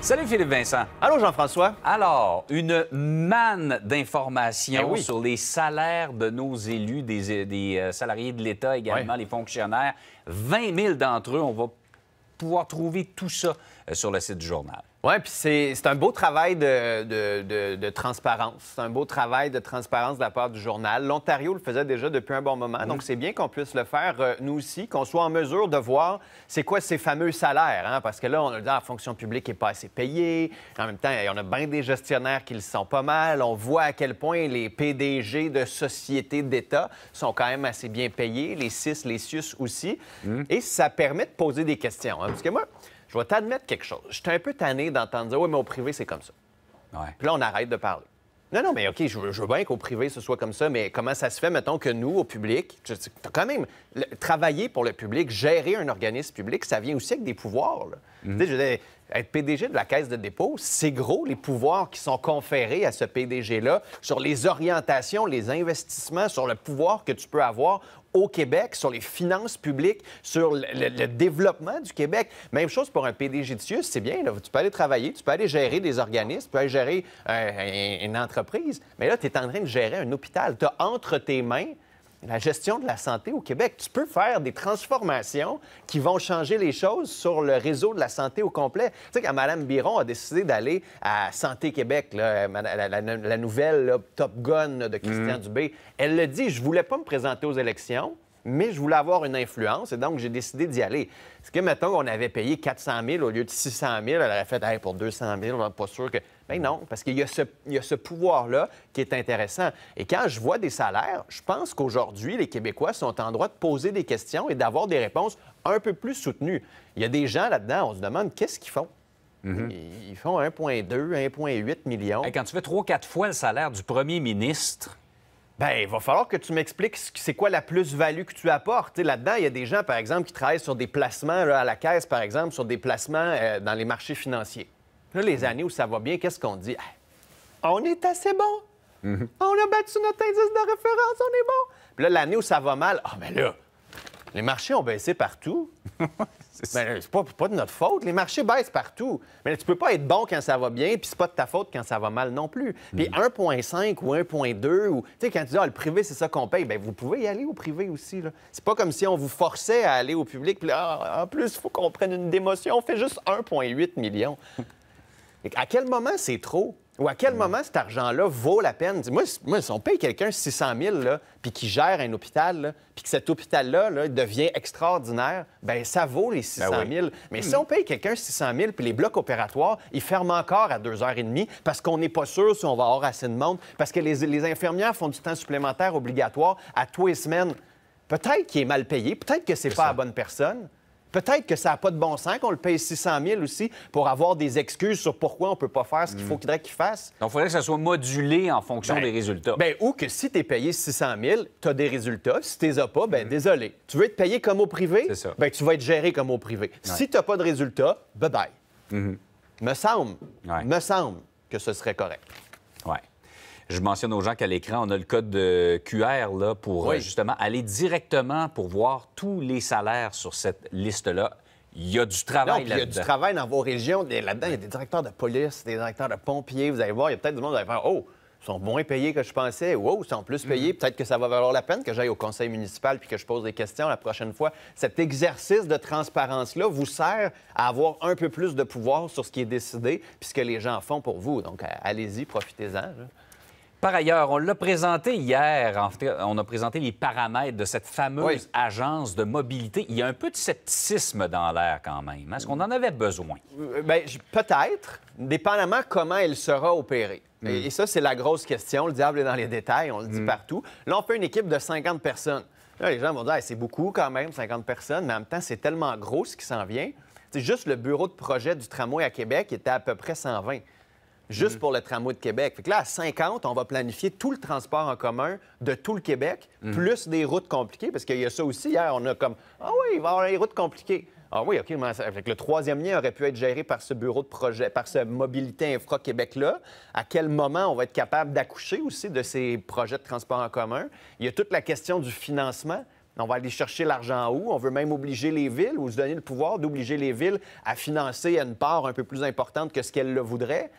Salut Philippe Vincent. Allô Jean-François. Alors, une manne d'informations eh sur les salaires de nos élus, des, euh, salariés de l'État également, les fonctionnaires. 20 000 d'entre eux, on va pouvoir trouver tout ça euh, sur le site du journal. Oui, puis c'est un beau travail de, de, de, transparence. C'est un beau travail de transparence de la part du journal. L'Ontario le faisait déjà depuis un bon moment, donc mm-hmm. c'est bien qu'on puisse le faire, euh, nous aussi, qu'on soit en mesure de voir c'est quoi ces fameux salaires, hein, parce que là, on a dit, ah, la fonction publique n'est pas assez payée. En même temps, il en a bien des gestionnaires qui le sont pas mal. On voit à quel point les PDG de sociétés d'État sont quand même assez bien payés, les CIS, les SUS aussi. Mm-hmm. Et ça permet de poser des questions, hein? parce que moi je vais t'admettre quelque chose. Je suis un peu tanné d'entendre dire, oui, mais au privé, c'est comme ça. Puis là, on arrête de parler. Non, non, mais OK, je veux, bien qu'au privé, ce soit comme ça, mais comment ça se fait, mettons, que nous, au public, tu as quand même travailler pour le public, gérer un organisme public, ça vient aussi avec des pouvoirs. Mhm. être PDG de la Caisse de dépôt, c'est gros les pouvoirs qui sont conférés à ce PDG-là sur les orientations, les investissements, sur le pouvoir que tu peux avoir au Québec, sur les finances publiques, sur le, développement du Québec. Même chose pour un PDG de c'est bien, là, tu peux aller travailler, tu peux aller gérer des organismes, tu peux aller gérer euh, une entreprise, mais là, tu es en train de gérer un hôpital. Tu as entre tes mains la gestion de la santé au Québec. Tu peux faire des transformations qui vont changer les choses sur le réseau de la santé au complet. Tu sais, quand Mme Biron a décidé d'aller à Santé Québec, la, nouvelle Top Gun de Christian mm. Dubé, elle le dit, je voulais pas me présenter aux élections mais je voulais avoir une influence et donc j'ai décidé d'y aller. Ce que, mettons, on avait payé 400 000 au lieu de 600 000, elle aurait fait pour 200 000, on n'est pas sûr que. ben non, parce qu'il y a ce, pouvoir-là qui est intéressant. Et quand je vois des salaires, je pense qu'aujourd'hui, les Québécois sont en droit de poser des questions et d'avoir des réponses un peu plus soutenues. Il y a des gens là-dedans, on se demande qu'est-ce qu'ils font. Mhm. Ils font 1,2, 1,8 millions. Et quand tu fais 3 quatre fois le salaire du premier ministre, Bien, il va falloir que tu m'expliques c'est quoi la plus-value que tu apportes. Là-dedans, il y a des gens, par exemple, qui travaillent sur des placements à la caisse, par exemple, sur des placements euh, dans les marchés financiers. Là, les mhm. années où ça va bien, qu'est-ce qu'on dit? On est assez bon. Mhm. On a battu notre indice de référence, on est bon. Puis là, l'année où ça va mal, ah, oh, ben mais là, les marchés ont baissé partout. Ben, c'est pas, pas, de notre faute. Les marchés baissent partout. Mais tu peux pas être bon quand ça va bien, puis c'est pas de ta faute quand ça va mal non plus. Puis 1,5 mm. ou 1,2, ou tu sais, quand tu dis, ah, le privé, c'est ça qu'on paye, bien, vous pouvez y aller au privé aussi. C'est pas comme si on vous forçait à aller au public, puis ah, en plus, il faut qu'on prenne une démotion, on fait juste 1,8 million. à quel moment c'est trop? Ou à quel hmm. moment cet argent-là vaut la peine? Moi, si on paye quelqu'un 600 000, puis qui gère un hôpital, puis que cet hôpital-là devient extraordinaire, ben ça vaut les 600 ben 000. Mais si hmm. on paye quelqu'un 600 000, puis les blocs opératoires, ils ferment encore à 2h30 parce qu'on n'est pas sûr si on va avoir assez de monde, parce que les, infirmières font du temps supplémentaire obligatoire à tous les semaines. Peut-être qu'il est mal payé, peut-être que c'est pas la bonne personne, Peut-être que ça n'a pas de bon sens qu'on le paye 600 000 aussi pour avoir des excuses sur pourquoi on ne peut pas faire ce qu'il mm. faut qu'il faudrait qu'il fasse. Donc, il faudrait que ça soit modulé en fonction ben, des résultats. Bien, ou que si tu es payé 600 000, tu as des résultats. Si tu les as pas, ben mm. désolé. Tu veux être payé comme au privé? Ça. Ben, tu vas être géré comme au privé. Si tu n'as pas de résultats, bye-bye. Mm-hmm. Me semble, me semble que ce serait correct. Ouais. Je mentionne aux gens qu'à l'écran, on a le code QR là, pour euh, justement aller directement pour voir tous les salaires sur cette liste-là. Il y a du travail là-dedans. Il y a du travail dans vos régions. Là-dedans, il y a des directeurs de police, des directeurs de pompiers. Vous allez voir, il y a peut-être du monde qui va faire Oh, ils sont moins payés que je pensais. Oh, ils sont plus payés. Mm. Peut-être que ça va valoir la peine que j'aille au conseil municipal puis que je pose des questions la prochaine fois. Cet exercice de transparence-là vous sert à avoir un peu plus de pouvoir sur ce qui est décidé puis ce que les gens font pour vous. Donc, allez-y, profitez-en. Par ailleurs, on l'a présenté hier, en fait, on a présenté les paramètres de cette fameuse agence de mobilité. Il y a un peu de scepticisme dans l'air quand même. Est-ce qu'on en avait besoin? Euh, Bien, peut-être, dépendamment comment elle sera opérée. Hmm. Et ça, c'est la grosse question. Le diable est dans les détails, on le dit hmm. partout. Là, on fait une équipe de 50 personnes. les gens vont dire, c'est beaucoup quand même, 50 personnes, mais en même temps, c'est tellement gros ce qui s'en vient. C'est juste le bureau de projet du tramway à Québec était à peu près 120 juste mhm. pour le tramway de Québec. Fait que là, à 50, on va planifier tout le transport en commun de tout le Québec, mhm. plus des routes compliquées, parce qu'il y a ça aussi. Hier, on a comme Ah oui, il va y avoir des routes compliquées. Ah oui, OK. le troisième lien aurait pu être géré par ce bureau de projet, par ce Mobilité Infra-Québec-là. À quel moment on va être capable d'accoucher aussi de ces projets de transport en commun? Il y a toute la question du financement. On va aller chercher l'argent où? On veut même obliger les villes ou se donner le pouvoir d'obliger les villes à financer à une part un peu plus importante que ce qu'elles le voudraient.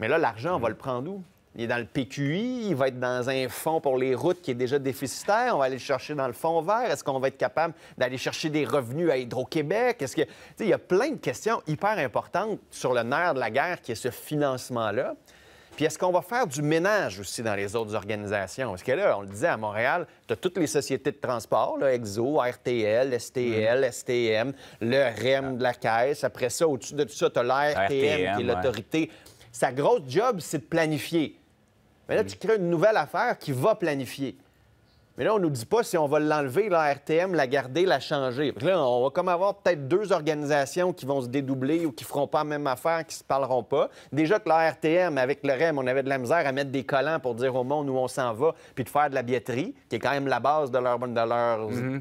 Mais là, l'argent, on va mm. le prendre où? Il est dans le PQI, il va être dans un fonds pour les routes qui est déjà déficitaire. On va aller le chercher dans le fonds vert. Est-ce qu'on va être capable d'aller chercher des revenus à Hydro-Québec? Est-ce que... il y a plein de questions hyper importantes sur le nerf de la guerre qui est ce financement-là. Puis est-ce qu'on va faire du ménage aussi dans les autres organisations? Parce que là, on le disait à Montréal, tu as toutes les sociétés de transport, EXO, RTL, STL, STM, mm. le REM de la Caisse. Après ça, au-dessus de tout ça, tu as l'ARTM qui est l'autorité. Sa grosse job, c'est de planifier. Mais là, tu crées une nouvelle affaire qui va planifier. Mais là, on ne nous dit pas si on va l'enlever, la RTM, la garder, la changer. Là, on va comme avoir peut-être deux organisations qui vont se dédoubler ou qui ne feront pas la même affaire, qui ne se parleront pas. Déjà que la RTM, avec le REM, on avait de la misère à mettre des collants pour dire au monde où on s'en va, puis de faire de la billetterie, qui est quand même la base de, leur, de mhm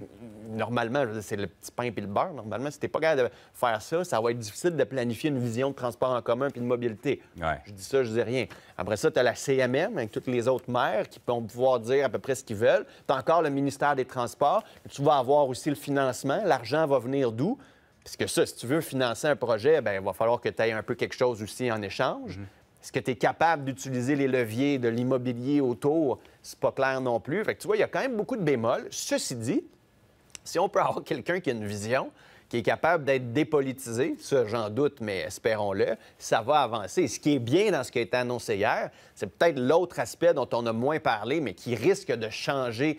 normalement, c'est le petit pain et le beurre. Normalement, si tu pas capable de faire ça, ça va être difficile de planifier une vision de transport en commun et de mobilité. Je dis ça, je dis rien. Après ça, tu as la CMM avec toutes les autres maires qui vont pouvoir dire à peu près ce qu'ils veulent. Tu as encore le ministère des Transports. Tu vas avoir aussi le financement. L'argent va venir d'où? Parce que ça, si tu veux financer un projet, ben, il va falloir que tu aies un peu quelque chose aussi en échange. Mm-hmm. Est-ce que tu es capable d'utiliser les leviers de l'immobilier autour? C'est pas clair non plus. Fait que tu vois, il y a quand même beaucoup de bémols. Ceci dit, si on peut avoir quelqu'un qui a une vision, qui est capable d'être dépolitisé, ça j'en doute, mais espérons-le, ça va avancer. Ce qui est bien dans ce qui a été annoncé hier, c'est peut-être l'autre aspect dont on a moins parlé, mais qui risque de changer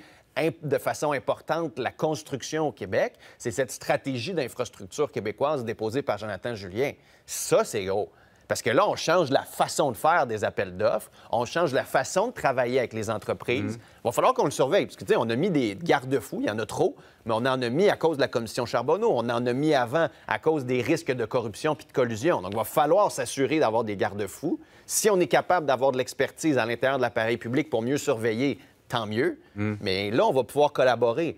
de façon importante la construction au Québec, c'est cette stratégie d'infrastructure québécoise déposée par Jonathan Julien. Ça, c'est gros. Parce que là, on change la façon de faire des appels d'offres, on change la façon de travailler avec les entreprises. Mhm. Il va falloir qu'on le surveille, parce que, tu sais, on a mis des garde-fous, il y en a trop, mais on en a mis à cause de la commission Charbonneau, on en a mis avant à cause des risques de corruption puis de collusion. Donc, il va falloir s'assurer d'avoir des garde-fous. Si on est capable d'avoir de l'expertise à l'intérieur de l'appareil public pour mieux surveiller, tant mieux. Mhm. Mais là, on va pouvoir collaborer.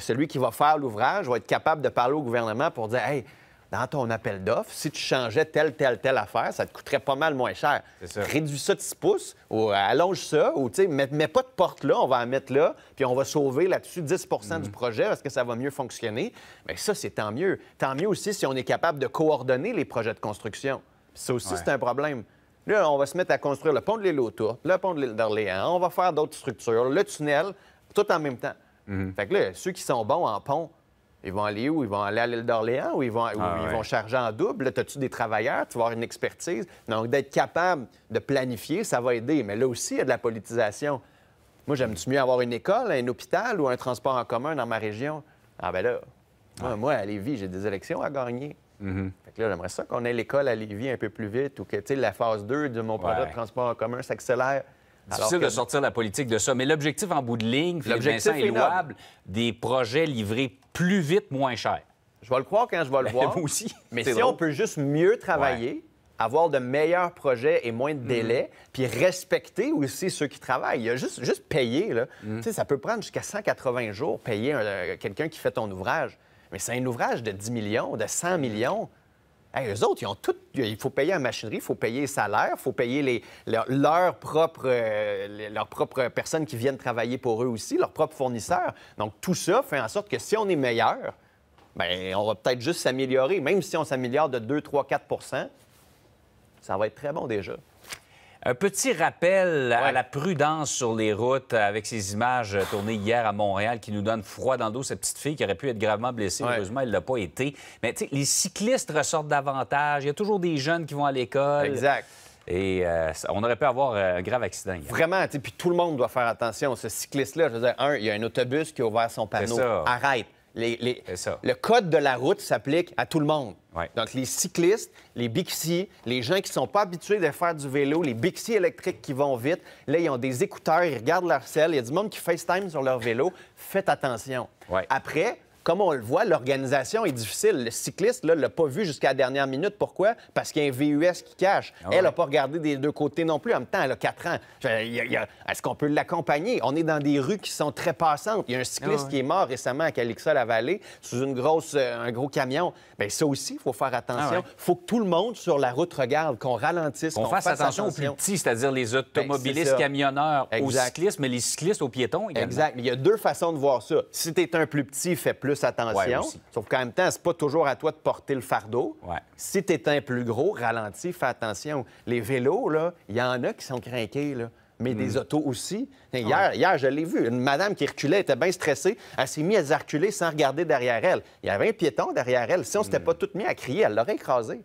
celui qui va faire l'ouvrage va être capable de parler au gouvernement pour dire Hey, dans ton appel d'offres, si tu changeais telle, telle, telle affaire, ça te coûterait pas mal moins cher. Réduis ça de 6 pouces ou euh, allonge ça ou, tu sais, mets, pas de porte là, on va en mettre là, puis on va sauver là-dessus 10 mhm. du projet parce que ça va mieux fonctionner. Mais ça, c'est tant mieux. Tant mieux aussi si on est capable de coordonner les projets de construction. Ça aussi, c'est un problème. Là, on va se mettre à construire le pont de l'île autour, le pont de l'île d'Orléans, on va faire d'autres structures, le tunnel, tout en même temps. Mhm. Fait que là, ceux qui sont bons en pont, ils vont aller où? Ils vont aller à l'île d'Orléans ou ils vont, ah, ils vont charger en double? Là, as-tu des travailleurs? Tu vas avoir une expertise? Donc, d'être capable de planifier, ça va aider. Mais là aussi, il y a de la politisation. Moi, j'aime-tu mieux avoir une école, un hôpital ou un transport en commun dans ma région? Ah ben là, moi, à Lévis, j'ai des élections à gagner. Mm-hmm. fait que là, j'aimerais ça qu'on ait l'école à Lévis un peu plus vite ou que, tu sais, la phase 2 de mon projet de transport en commun s'accélère. Difficile de sortir la politique de ça. Mais l'objectif en bout de ligne, l'objectif est, louable, des projets livrés plus vite, moins cher. Je vais le croire quand je vais le voir. Moi aussi. Mais si on peut juste mieux travailler, avoir de meilleurs projets et moins de mm-hmm. délais, puis respecter aussi ceux qui travaillent. Il y a juste, payer, mm. ça peut prendre jusqu'à 180 jours, payer euh, quelqu'un qui fait ton ouvrage. Mais c'est un ouvrage de 10 millions, de 100 millions eux autres, ils ont tout. Il faut payer la machinerie, il faut payer les salaires, il faut payer leurs propres euh, personnes qui viennent travailler pour eux aussi, leurs propres fournisseurs. Donc, tout ça fait en sorte que si on est meilleur, bien, on va peut-être juste s'améliorer. Même si on s'améliore de 2, 3, 4 ça va être très bon déjà. Un petit rappel à la prudence sur les routes avec ces images euh, tournées hier à Montréal qui nous donnent froid dans le dos. Cette petite fille qui aurait pu être gravement blessée, heureusement, elle ne l'a pas été. Mais les cyclistes ressortent davantage. Il y a toujours des jeunes qui vont à l'école. Exact. Et euh, on aurait pu avoir euh, un grave accident. Hier. Vraiment, puis tout le monde doit faire attention. Ce cycliste-là, je veux dire, un, il y a un autobus qui a ouvert son panneau. Arrête le code de la route s'applique à tout le monde. Donc, les cyclistes, les bixis, les gens qui ne sont pas habitués de faire du vélo, les bixis électriques qui vont vite, là, ils ont des écouteurs, ils regardent leur selle, il y a du monde qui FaceTime sur leur vélo. Faites attention. Après, comme on le voit, l'organisation est difficile. Le cycliste ne l'a pas vu jusqu'à la dernière minute. Pourquoi? Parce qu'il y a un VUS qui cache. Ah elle n'a pas regardé des deux côtés non plus. En même temps, elle a 4 ans. Est-ce qu'on peut l'accompagner? On est dans des rues qui sont très passantes. Il y a un cycliste ah qui est mort récemment à Calixa-la-Vallée sous une grosse, euh, un gros camion. Bien, ça aussi, il faut faire ah attention. Il faut que tout le monde sur la route regarde, qu'on ralentisse, qu'on fasse, attention, aux plus petits, c'est-à-dire les ben, automobilistes, camionneurs, aux cyclistes, mais les cyclistes aux piétons également. Exact. il y a deux façons de voir ça. Si tu es un plus petit, fais plus attention. Sauf qu'en même temps, c'est pas toujours à toi de porter le fardeau. Si tu es un plus gros, ralentis, fais attention. Les vélos, là, il y en a qui sont craqués, mais des mm. autos aussi. Hier, hier je l'ai vu, une madame qui reculait, était bien stressée, elle s'est mise à reculer sans regarder derrière elle. Il y avait un piéton derrière elle. Si on s'était mm. pas toutes mis à crier, elle l'aurait écrasé.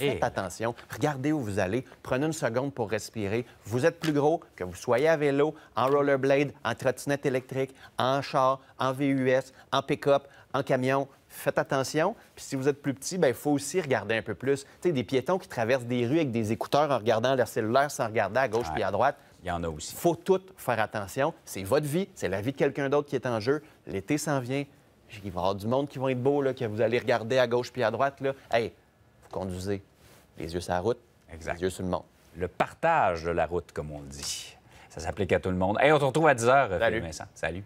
Eh. Faites attention. Regardez où vous allez. Prenez une seconde pour respirer. Vous êtes plus gros, que vous soyez à vélo, en rollerblade, en trottinette électrique, en char, en VUS, en pick-up, en camion faites attention. Puis si vous êtes plus petit, il ben, faut aussi regarder un peu plus. Tu sais, des piétons qui traversent des rues avec des écouteurs en regardant leur cellulaire sans regarder à gauche puis à droite. Il y en a aussi. Il faut tout faire attention. C'est votre vie, c'est la vie de quelqu'un d'autre qui est en jeu. L'été s'en vient. Il va y avoir du monde qui va être beau, que vous allez regarder à gauche puis à droite. Là. Hey, conduisez. Les yeux sur la route, les yeux sur le monde. Le partage de la route, comme on le dit. Ça s'applique à tout le monde. Hey, on se retrouve à 10h, euh, Salut. Vincent. Salut.